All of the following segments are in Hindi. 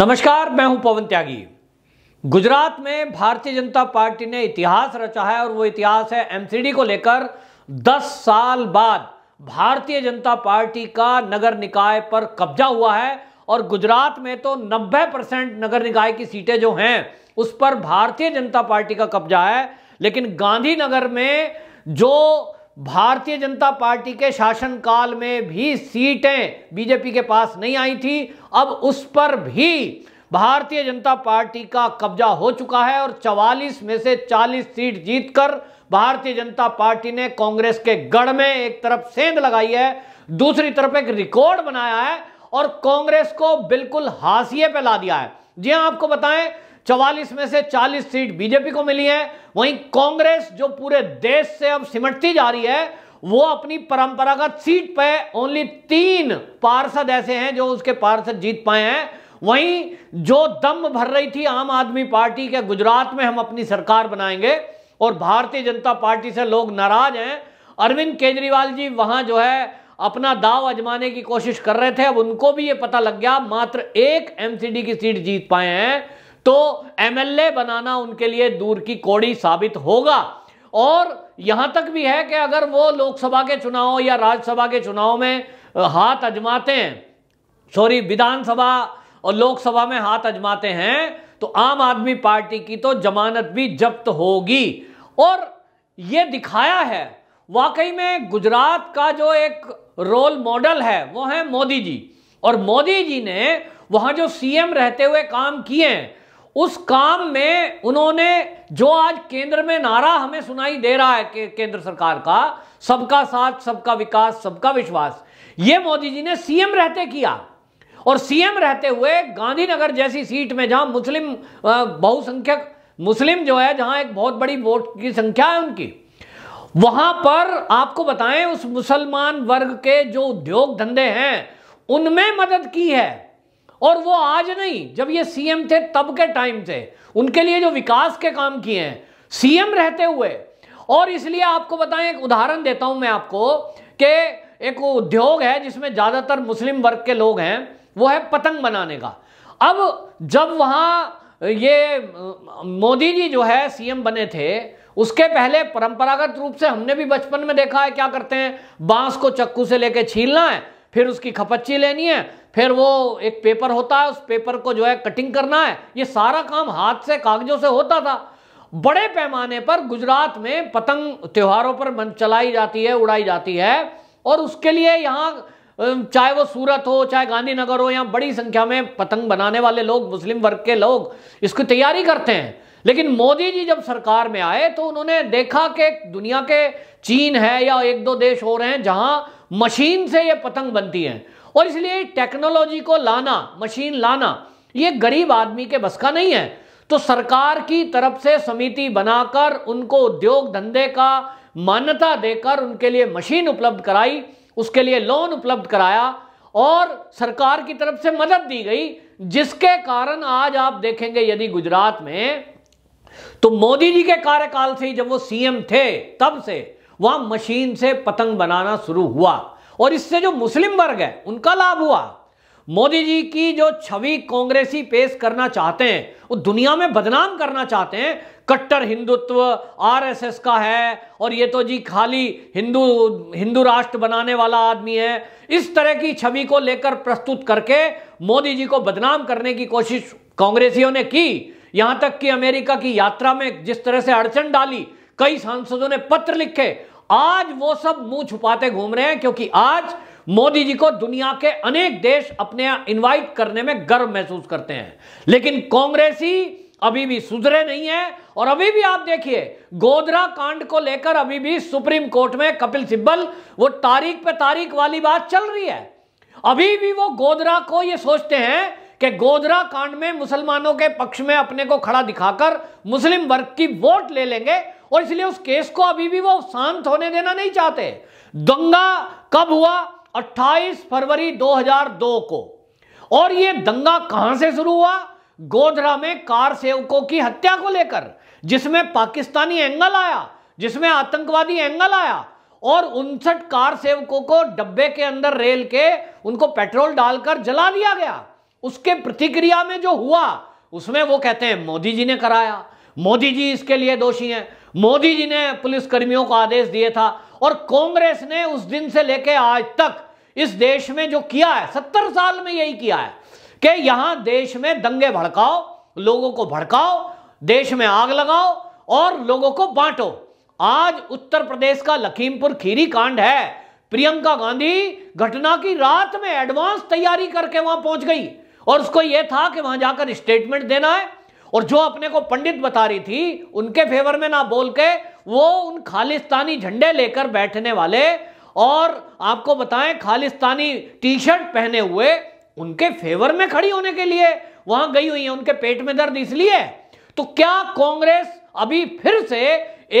नमस्कार मैं हूं पवन त्यागी गुजरात में भारतीय जनता पार्टी ने इतिहास रचा है और वो इतिहास है एमसीडी को लेकर 10 साल बाद भारतीय जनता पार्टी का नगर निकाय पर कब्जा हुआ है और गुजरात में तो 90 परसेंट नगर निकाय की सीटें जो हैं उस पर भारतीय जनता पार्टी का कब्जा है लेकिन गांधीनगर में जो भारतीय जनता पार्टी के शासनकाल में भी सीटें बीजेपी के पास नहीं आई थी अब उस पर भी भारतीय जनता पार्टी का कब्जा हो चुका है और 44 में से 40 सीट जीतकर भारतीय जनता पार्टी ने कांग्रेस के गढ़ में एक तरफ सेंध लगाई है दूसरी तरफ एक रिकॉर्ड बनाया है और कांग्रेस को बिल्कुल हाशिए पे ला दिया है जी हां आपको बताएं 44 में से 40 सीट बीजेपी को मिली है वहीं कांग्रेस जो पूरे देश से अब सिमटती जा रही है वो अपनी परंपरागत सीट पे ओनली तीन पार्षद ऐसे हैं जो उसके पार्षद जीत पाए हैं वहीं जो दम भर रही थी आम आदमी पार्टी के गुजरात में हम अपनी सरकार बनाएंगे और भारतीय जनता पार्टी से लोग नाराज हैं अरविंद केजरीवाल जी वहां जो है अपना दाव अजमाने की कोशिश कर रहे थे अब उनको भी ये पता लग गया मात्र एक एमसीडी की सीट जीत पाए हैं तो एमएलए बनाना उनके लिए दूर की कोड़ी साबित होगा और यहां तक भी है कि अगर वो लोकसभा के चुनाव या राज्यसभा के चुनाव में हाथ अजमाते हैं सॉरी विधानसभा और लोकसभा में हाथ अजमाते हैं तो आम आदमी पार्टी की तो जमानत भी जब्त होगी और ये दिखाया है वाकई में गुजरात का जो एक रोल मॉडल है वो है मोदी जी और मोदी जी ने वहां जो सीएम रहते हुए काम किए हैं उस काम में उन्होंने जो आज केंद्र में नारा हमें सुनाई दे रहा है के, केंद्र सरकार का सबका साथ सबका विकास सबका विश्वास ये मोदी जी ने सीएम रहते किया और सीएम रहते हुए गांधीनगर जैसी सीट में जहां मुस्लिम बहुसंख्यक मुस्लिम जो है जहां एक बहुत बड़ी वोट की संख्या है उनकी वहां पर आपको बताएं उस मुसलमान वर्ग के जो उद्योग धंधे हैं उनमें मदद की है और वो आज नहीं जब ये सीएम थे तब के टाइम थे उनके लिए जो विकास के काम किए हैं सीएम रहते हुए और इसलिए आपको बताएं एक उदाहरण देता हूं मैं आपको कि एक उद्योग है जिसमें ज़्यादातर मुस्लिम वर्ग के लोग हैं वो है पतंग बनाने का अब जब वहां ये मोदी जी जो है सीएम बने थे उसके पहले परंपरागत रूप से हमने भी बचपन में देखा है क्या करते हैं बांस को चक्कू से लेके छीलना है फिर उसकी खपच्ची लेनी है फिर वो एक पेपर होता है उस पेपर को जो है कटिंग करना है ये सारा काम हाथ से कागजों से होता था बड़े पैमाने पर गुजरात में पतंग त्योहारों पर मन चलाई जाती है उड़ाई जाती है और उसके लिए यहाँ चाहे वो सूरत हो चाहे गांधीनगर हो यहाँ बड़ी संख्या में पतंग बनाने वाले लोग मुस्लिम वर्ग के लोग इसकी तैयारी करते हैं लेकिन मोदी जी जब सरकार में आए तो उन्होंने देखा कि दुनिया के चीन है या एक दो देश हो रहे हैं जहां मशीन से ये पतंग बनती हैं और इसलिए टेक्नोलॉजी को लाना मशीन लाना ये गरीब आदमी के बस का नहीं है तो सरकार की तरफ से समिति बनाकर उनको उद्योग धंधे का मान्यता देकर उनके लिए मशीन उपलब्ध कराई उसके लिए लोन उपलब्ध कराया और सरकार की तरफ से मदद दी गई जिसके कारण आज आप देखेंगे यदि गुजरात में तो मोदी जी के कार्यकाल से ही जब वो सीएम थे तब से वहां मशीन से पतंग बनाना शुरू हुआ और इससे जो मुस्लिम वर्ग है उनका लाभ हुआ मोदी जी की जो छवि कांग्रेसी पेश करना चाहते हैं वो दुनिया में बदनाम करना चाहते हैं कट्टर हिंदुत्व आरएसएस का है और ये तो जी खाली हिंदू हिंदू राष्ट्र बनाने वाला आदमी है इस तरह की छवि को लेकर प्रस्तुत करके मोदी जी को बदनाम करने की कोशिश कांग्रेसियों ने की यहां तक कि अमेरिका की यात्रा में जिस तरह से अड़चन डाली कई सांसदों ने पत्र लिखे आज वो सब मुंह छुपाते घूम रहे हैं क्योंकि आज मोदी जी को दुनिया के अनेक देश अपने इनवाइट करने में गर्व महसूस करते हैं लेकिन कांग्रेसी अभी भी सुधरे नहीं है और अभी भी आप देखिए गोदरा कांड को लेकर अभी भी सुप्रीम कोर्ट में कपिल सिब्बल वो तारीख पे तारीख वाली बात चल रही है अभी भी वो गोदरा को ये सोचते हैं कि गोदरा कांड में मुसलमानों के पक्ष में अपने को खड़ा दिखाकर मुस्लिम वर्ग की वोट ले लेंगे और इसलिए उस केस को अभी भी वो शांत होने देना नहीं चाहते दंगा कब हुआ 28 फरवरी 2002 को और ये दंगा कहां से शुरू हुआ गोधरा में कार सेवकों की हत्या को लेकर जिसमें पाकिस्तानी एंगल आया जिसमें आतंकवादी एंगल आया और उनसठ कार सेवकों को डब्बे के अंदर रेल के उनको पेट्रोल डालकर जला दिया गया उसके प्रतिक्रिया में जो हुआ उसमें वो कहते हैं मोदी जी ने कराया मोदी जी इसके लिए दोषी हैं मोदी जी ने पुलिसकर्मियों को आदेश दिए था और कांग्रेस ने उस दिन से लेकर आज तक इस देश में जो किया है सत्तर साल में यही किया है कि यहां देश में दंगे भड़काओ लोगों को भड़काओ देश में आग लगाओ और लोगों को बांटो आज उत्तर प्रदेश का लखीमपुर खीरी कांड है प्रियंका गांधी घटना की रात में एडवांस तैयारी करके वहां पहुंच गई और उसको यह था कि वहां जाकर स्टेटमेंट देना है और जो अपने को पंडित बता रही थी उनके फेवर में ना बोल के वो उन खालिस्तानी झंडे लेकर बैठने वाले और आपको बताएं खालिस्तानी टी शर्ट पहने हुए उनके फेवर में खड़ी होने के लिए वहां गई हुई है उनके पेट में दर्द इसलिए तो क्या कांग्रेस अभी फिर से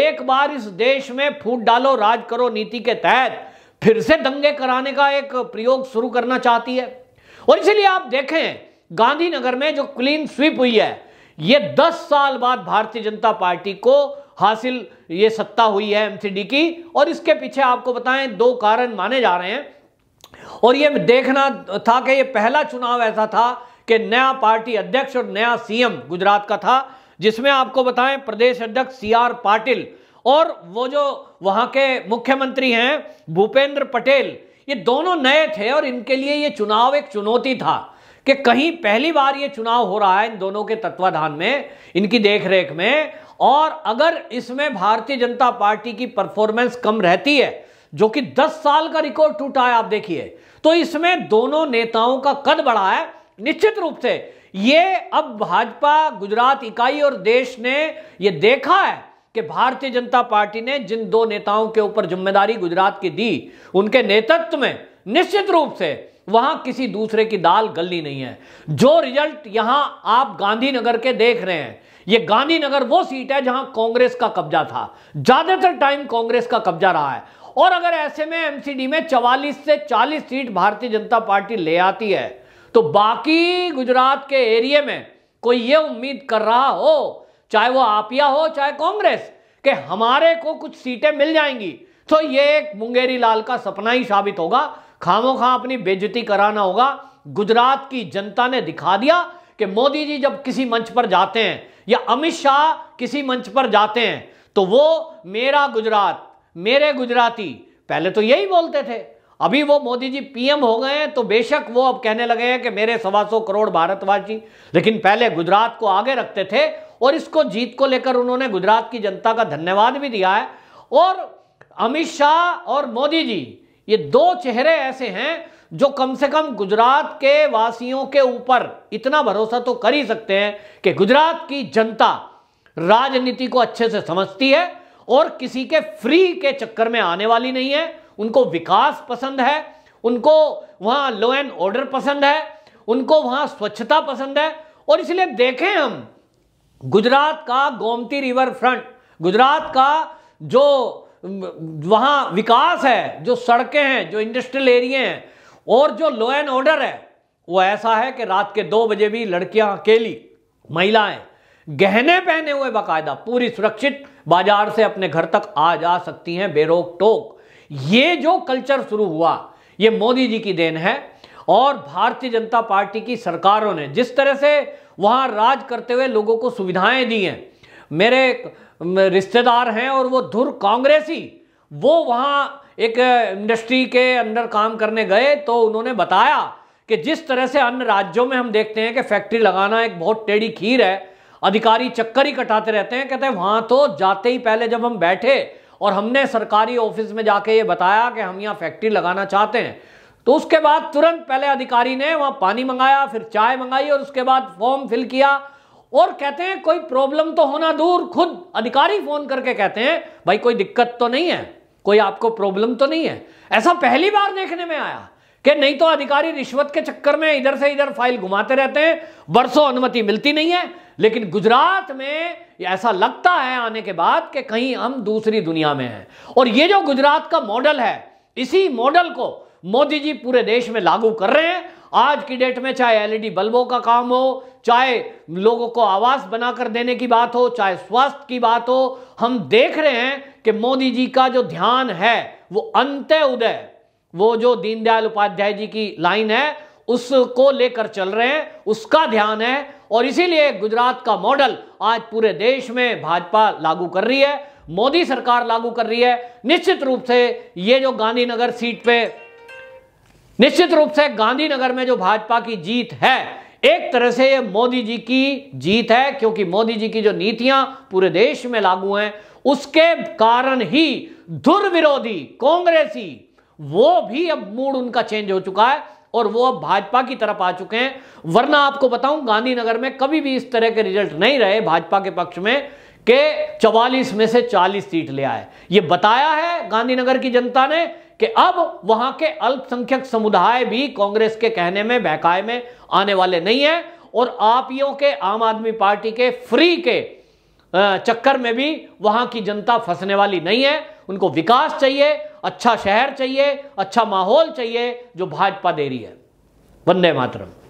एक बार इस देश में फूट डालो राज करो नीति के तहत फिर से दंगे कराने का एक प्रयोग शुरू करना चाहती है और इसलिए आप देखें गांधीनगर में जो क्लीन स्वीप हुई है ये दस साल बाद भारतीय जनता पार्टी को हासिल ये सत्ता हुई है एमसीडी की और इसके पीछे आपको बताएं दो कारण माने जा रहे हैं और ये देखना था कि ये पहला चुनाव ऐसा था कि नया पार्टी अध्यक्ष और नया सीएम गुजरात का था जिसमें आपको बताएं प्रदेश अध्यक्ष सी आर पाटिल और वो जो वहां के मुख्यमंत्री हैं भूपेंद्र पटेल ये दोनों नए थे और इनके लिए ये चुनाव एक चुनौती था कि कहीं पहली बार ये चुनाव हो रहा है इन दोनों के तत्वाधान में इनकी देखरेख में और अगर इसमें भारतीय जनता पार्टी की परफॉर्मेंस कम रहती है जो कि 10 साल का रिकॉर्ड टूटा है आप देखिए तो इसमें दोनों नेताओं का कद बढ़ा है निश्चित रूप से ये अब भाजपा गुजरात इकाई और देश ने यह देखा है कि भारतीय जनता पार्टी ने जिन दो नेताओं के ऊपर जिम्मेदारी गुजरात की दी उनके नेतृत्व में निश्चित रूप से वहां किसी दूसरे की दाल गली नहीं है जो रिजल्ट यहां आप गांधीनगर के देख रहे हैं ये गांधीनगर वो सीट है जहां कांग्रेस का कब्जा था ज्यादातर टाइम कांग्रेस का कब्जा रहा है और अगर ऐसे में एमसीडी में 44 से 40 सीट भारतीय जनता पार्टी ले आती है तो बाकी गुजरात के एरिया में कोई ये उम्मीद कर रहा हो चाहे वो आपिया हो चाहे कांग्रेस के हमारे को कुछ सीटें मिल जाएंगी तो ये एक मुंगेरी लाल का सपना ही साबित होगा खामो खां अपनी बेजती कराना होगा गुजरात की जनता ने दिखा दिया कि मोदी जी जब किसी मंच पर जाते हैं या अमित शाह किसी मंच पर जाते हैं तो वो मेरा गुजरात मेरे गुजराती पहले तो यही बोलते थे अभी वो मोदी जी पीएम हो गए हैं तो बेशक वो अब कहने लगे हैं कि मेरे सवा सौ करोड़ भारतवासी लेकिन पहले गुजरात को आगे रखते थे और इसको जीत को लेकर उन्होंने गुजरात की जनता का धन्यवाद भी दिया है और अमित शाह और मोदी जी ये दो चेहरे ऐसे हैं जो कम से कम गुजरात के वासियों के ऊपर इतना भरोसा तो कर ही सकते हैं कि गुजरात की जनता राजनीति को अच्छे से समझती है और किसी के फ्री के चक्कर में आने वाली नहीं है उनको विकास पसंद है उनको वहां लॉ एंड ऑर्डर पसंद है उनको वहां स्वच्छता पसंद है और इसलिए देखें हम गुजरात का गोमती रिवर फ्रंट गुजरात का जो वहाँ विकास है जो सड़कें हैं जो इंडस्ट्रियल एरिए हैं और जो लॉ एंड ऑर्डर है वो ऐसा है कि रात के दो बजे भी लड़कियां अकेली महिलाएं गहने पहने हुए बाकायदा पूरी सुरक्षित बाजार से अपने घर तक आ जा सकती हैं बेरोक टोक ये जो कल्चर शुरू हुआ ये मोदी जी की देन है और भारतीय जनता पार्टी की सरकारों ने जिस तरह से वहां राज करते हुए लोगों को सुविधाएं दी हैं मेरे रिश्तेदार हैं और वो धुर कांग्रेसी वो वहाँ एक इंडस्ट्री के अंदर काम करने गए तो उन्होंने बताया कि जिस तरह से अन्य राज्यों में हम देखते हैं कि फैक्ट्री लगाना एक बहुत टेढ़ी खीर है अधिकारी चक्कर ही कटाते रहते हैं कहते हैं वहाँ तो जाते ही पहले जब हम बैठे और हमने सरकारी ऑफिस में जाके ये बताया कि हम यहाँ फैक्ट्री लगाना चाहते हैं तो उसके बाद तुरंत पहले अधिकारी ने वहाँ पानी मंगाया फिर चाय मंगाई और उसके बाद फॉर्म फिल किया और कहते हैं कोई प्रॉब्लम तो होना दूर खुद अधिकारी फोन करके कहते हैं भाई कोई दिक्कत तो नहीं है कोई आपको प्रॉब्लम तो नहीं है ऐसा पहली बार देखने में आया कि नहीं तो अधिकारी रिश्वत के चक्कर में इधर से इधर फाइल घुमाते रहते हैं बरसों अनुमति मिलती नहीं है लेकिन गुजरात में ऐसा लगता है आने के बाद कि कहीं हम दूसरी दुनिया में हैं और ये जो गुजरात का मॉडल है इसी मॉडल को मोदी जी पूरे देश में लागू कर रहे हैं आज की डेट में चाहे एलईडी बल्बों का काम हो चाहे लोगों को आवास बनाकर देने की बात हो चाहे स्वास्थ्य की बात हो हम देख रहे हैं कि मोदी जी का जो ध्यान है वो अंत्य उदय वो जो दीनदयाल उपाध्याय जी की लाइन है उसको लेकर चल रहे हैं उसका ध्यान है और इसीलिए गुजरात का मॉडल आज पूरे देश में भाजपा लागू कर रही है मोदी सरकार लागू कर रही है निश्चित रूप से ये जो गांधीनगर सीट पे निश्चित रूप से गांधीनगर में जो भाजपा की जीत है एक तरह से मोदी जी की जीत है क्योंकि मोदी जी की जो नीतियां पूरे देश में लागू हैं उसके कारण ही दुर्विरोधी कांग्रेसी वो भी अब मूड उनका चेंज हो चुका है और वो अब भाजपा की तरफ आ चुके हैं वरना आपको बताऊं गांधीनगर में कभी भी इस तरह के रिजल्ट नहीं रहे भाजपा के पक्ष में के 44 में से 40 सीट ले आए ये बताया है गांधीनगर की जनता ने कि अब वहां के अल्पसंख्यक समुदाय भी कांग्रेस के कहने में बहकाए में आने वाले नहीं है और आप यो के आम आदमी पार्टी के फ्री के चक्कर में भी वहां की जनता फंसने वाली नहीं है उनको विकास चाहिए अच्छा शहर चाहिए अच्छा माहौल चाहिए जो भाजपा दे रही है वंदे मातरम